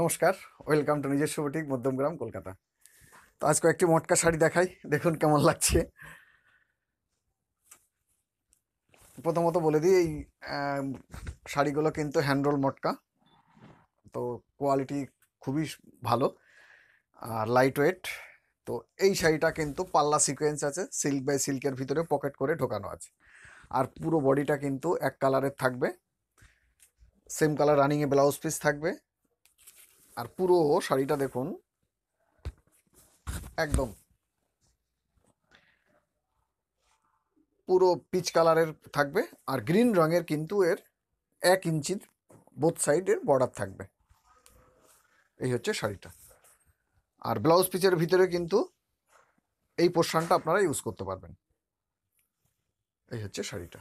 নমস্কার welcome to নিজস্ব boutique Madhyamgram Kolkata তো আজ কয়েকটি মটকা শাড়ি দেখাই দেখুন কেমন লাগছে প্রথমত বলে দিই এই শাড়িগুলো কিন্তু হ্যান্ডরোল মটকা তো কোয়ালিটি খুবই ভালো আর লাইট ওয়েট তো এই শাড়িটা কিন্তু পাল্লা সিকোয়েন্স আছে সিল্ক বাই সিল্কের ভিতরে পকেট করে ঢোকানো আছে আর পুরো বডিটা কিন্তু এক কালারের থাকবে সেম কালার রানিংয়ে ব্লাউজ পিস থাকবে আর পুরো শাড়িটা দেখুন একদম পুরো পিচ কালারের থাকবে আর গ্রিন রঙের কিন্তু এর এক ইঞ্চির বোথ সাইডের বর্ডার থাকবে এই হচ্ছে শাড়িটা আর ব্লাউজ পিচের ভিতরে কিন্তু এই পোর্শনটা আপনারা ইউজ করতে পারবেন এই হচ্ছে শাড়িটা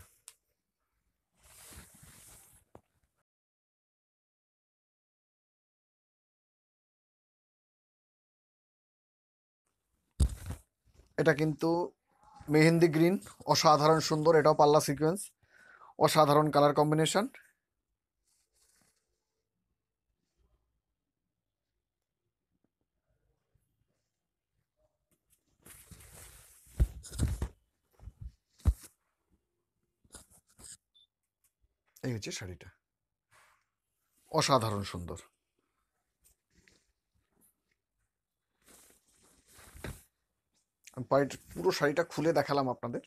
এটা কিন্তু মেহেন্দি গ্রিন অসাধারণ সুন্দর এটাও পাল্লা সিকোয়েন্স অসাধারণ কালার কম্বিনেশন এই হচ্ছে শাড়িটা অসাধারণ সুন্দর পুরো শাড়িটা খুলে দেখালাম আপনাদের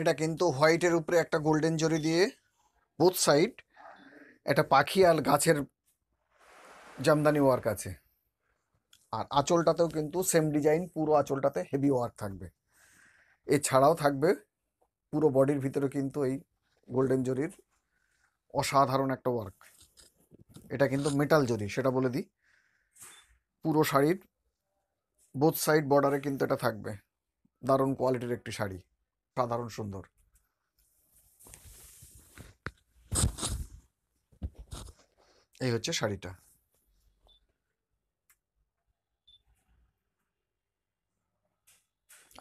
এটা কিন্তু হোয়াইটের উপরে একটা গোল্ডেন জরি দিয়ে বোথ সাইড একটা পাখি আর গাছের জামদানি ওয়ার্ক আছে আর আঁচলটাতেও কিন্তু সেম ডিজাইন পুরো আঁচলটাতে হেভি ওয়ার্ক থাকবে এছাড়াও থাকবে পুরো বডির ভিতরে কিন্তু এই গোল্ডেন জরির অসাধারণ একটা ওয়ার্ক এটা কিন্তু মেটাল জরি সেটা বলে দিই পুরো শাড়ির বোথ সাইড বর্ডারে কিন্তু এটা থাকবে দারুণ কোয়ালিটির একটি শাড়ি সাধারণ সুন্দর এই হচ্ছে শাড়িটা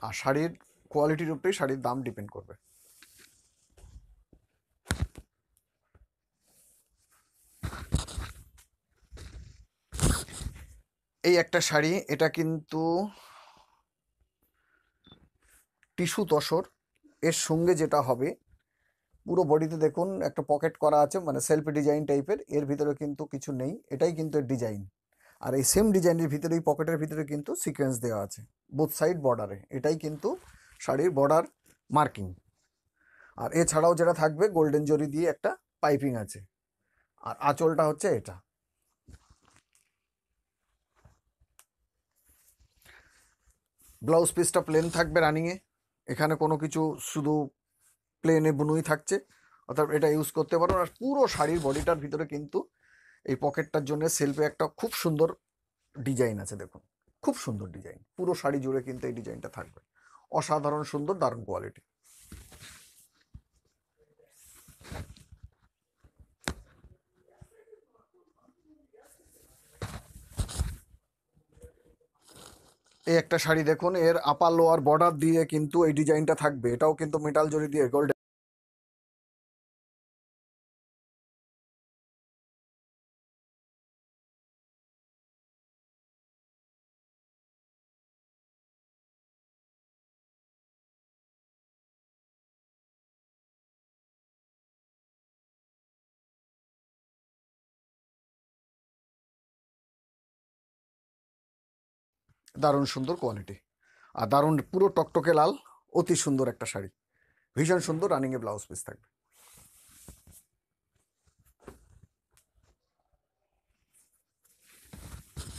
আর শাড়ির কোয়ালিটির উপরেই শাড়ির দাম ডিপেন্ড করবে এই একটা শাড়ি এটা কিন্তু টিস্যু তসর এর সঙ্গে যেটা হবে পুরো বডিতে দেখুন একটা পকেট করা আছে মানে সেলফ ডিজাইন টাইপের এর ভিতরে কিন্তু কিছু নেই এটাই কিন্তু এর ডিজাইন আর এই সেম ডিজাইনের ভিতরে এই পকেটের ভিতরে কিন্তু সিকোয়েন্স দেওয়া আছে বুথ সাইড বর্ডারে এটাই কিন্তু শাড়ির বর্ডার মার্কিং আর এছাড়াও যেটা থাকবে গোল্ডেন জরি দিয়ে একটা পাইপিং আছে আর আঁচলটা হচ্ছে এটা ব্লাউজ পিসটা প্লেন থাকবে রানিংয়ে এখানে কোনো কিছু শুধু প্লেনে বুনুই থাকছে অর্থাৎ এটা ইউজ করতে পারো আর পুরো শাড়ির বডিটার ভিতরে কিন্তু এই পকেটটার জন্য সেলফে একটা খুব সুন্দর ডিজাইন আছে দেখুন খুব সুন্দর ডিজাইন পুরো শাড়ি জুড়ে কিন্তু এই ডিজাইনটা থাকবে অসাধারণ সুন্দর দারুণ কোয়ালিটি এই একটা শাড়ি দেখুন এর আপার লোয়ার বর্ডার দিয়ে কিন্তু এই ডিজাইনটা থাকবে এটাও কিন্তু মেটাল জড়ি দিয়ে গোল্ড দারুণ সুন্দর কোয়ালিটি আর দারুণ পুরো টকটকে লাল অতি সুন্দর একটা শাড়ি ভীষণ সুন্দর রানিংয়ে ব্লাউজ পিস থাকবে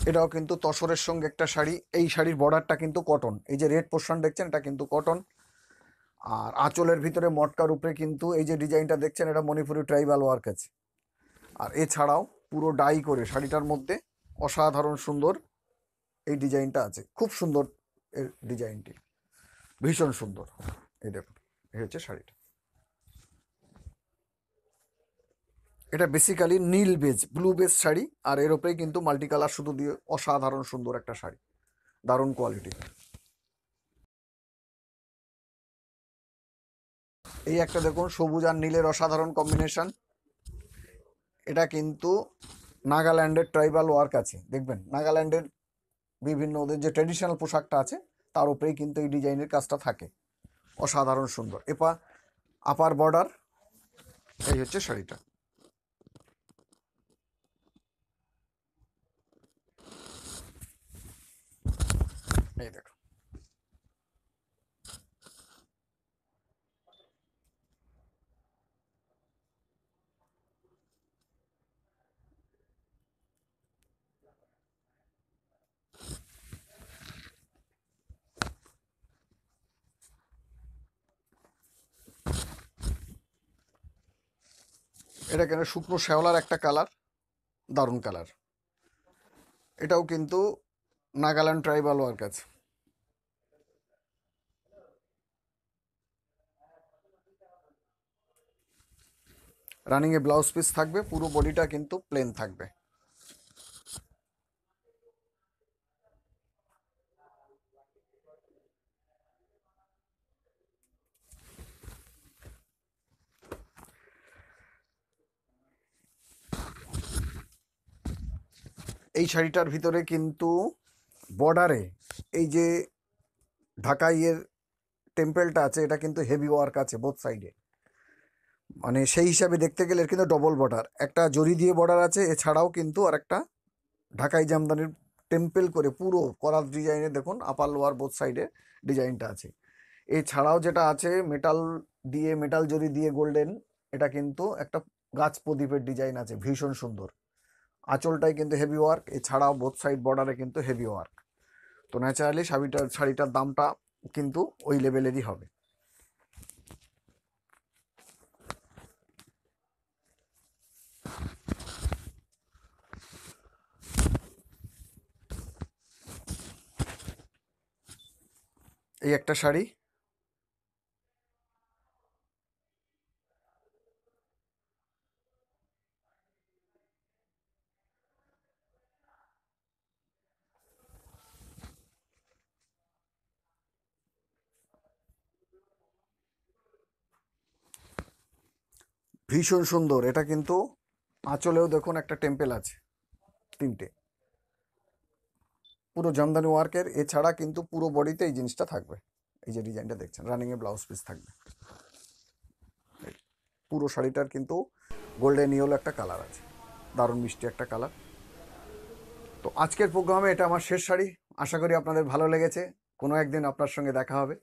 এটাও কিন্তু তসরের সঙ্গে একটা শাড়ি এই শাড়ির বর্ডারটা কিন্তু কটন এই যে রেড পোর্শন দেখছেন এটা কিন্তু কটন আর আঁচলের ভিতরে মটকার উপরে কিন্তু এই যে ডিজাইনটা দেখছেন এটা মণিপুরি ট্রাইবাল ওয়ার্ক আছে আর এছাড়াও পুরো ডাই করে শাড়িটার মধ্যে অসাধারণ সুন্দর এই ডিজাইনটা আছে খুব সুন্দর এর ডিজাইনটি ভীষণ সুন্দর এই দেখুন এই হচ্ছে শাড়িটা এটা বেসিক্যালি নীল বেজ ব্লু বেজ শাড়ি আর এর ওপরেই কিন্তু মাল্টি কালার শুধু দিয়ে অসাধারণ সুন্দর একটা শাড়ি দারুণ কোয়ালিটি এই একটা দেখুন সবুজ আর নীলের অসাধারণ কম্বিনেশন এটা কিন্তু নাগাল্যান্ডের ট্রাইবাল ওয়ার্ক আছে দেখবেন নাগাল্যান্ডের বিভিন্ন ওদের যে ট্র্যাডিশনাল পোশাকটা আছে তার উপরেই কিন্তু এই ডিজাইনের কাজটা থাকে অসাধারণ সুন্দর এপা আপার বর্ডার এই হচ্ছে শাড়িটা এই দেখো এটা কেন শুকনো শ্যাওলার একটা কালার দারুণ কালার এটাও কিন্তু নাগাল্যান্ড ট্রাইবাল ওয়ার আছে রানিংয়ে ব্লাউজ পিস থাকবে পুরো বডিটা কিন্তু প্লেন থাকবে এই শাড়িটার ভিতরে কিন্তু বর্ডারে এই যে ঢাকাইয়ের টেম্পেলটা আছে এটা কিন্তু হেভি ওয়ার্ক আছে বোথ সাইডে মানে সেই হিসাবে দেখতে গেলে কিন্তু ডবল বর্ডার একটা জরি দিয়ে বর্ডার আছে এছাড়াও কিন্তু আর একটা ঢাকাই ইয়ে জামদানির টেম্পেল করে পুরো করাত ডিজাইনে দেখুন আপার লোয়ার বোথ সাইডে ডিজাইনটা আছে এছাড়াও যেটা আছে মেটাল দিয়ে মেটাল জরি দিয়ে গোল্ডেন এটা কিন্তু একটা গাছ প্রদীপের ডিজাইন আছে ভীষণ সুন্দর আঁচলটাই কিন্তু হেভি ওয়ার্ক এছাড়াও বোথ সাইড বর্ডারে কিন্তু হেভি ওয়ার্ক তো ন্যাচারালি শাড়িটার শাড়িটার দামটা কিন্তু ওই লেভেলেরই হবে এই একটা শাড়ি ভীষণ সুন্দর এটা কিন্তু আঁচলেও দেখুন একটা টেম্পেল আছে তিনটে পুরো জামদানি ওয়ার্কের এছাড়া কিন্তু পুরো বডিতে এই জিনিসটা থাকবে এই যে ডিজাইনটা দেখছেন রানিংয়ে ব্লাউজ পিস থাকবে পুরো শাড়িটার কিন্তু গোল্ডেন ইয়েলো একটা কালার আছে দারুণ মিষ্টি একটা কালার তো আজকের প্রোগ্রামে এটা আমার শেষ শাড়ি আশা করি আপনাদের ভালো লেগেছে কোনো একদিন আপনার সঙ্গে দেখা হবে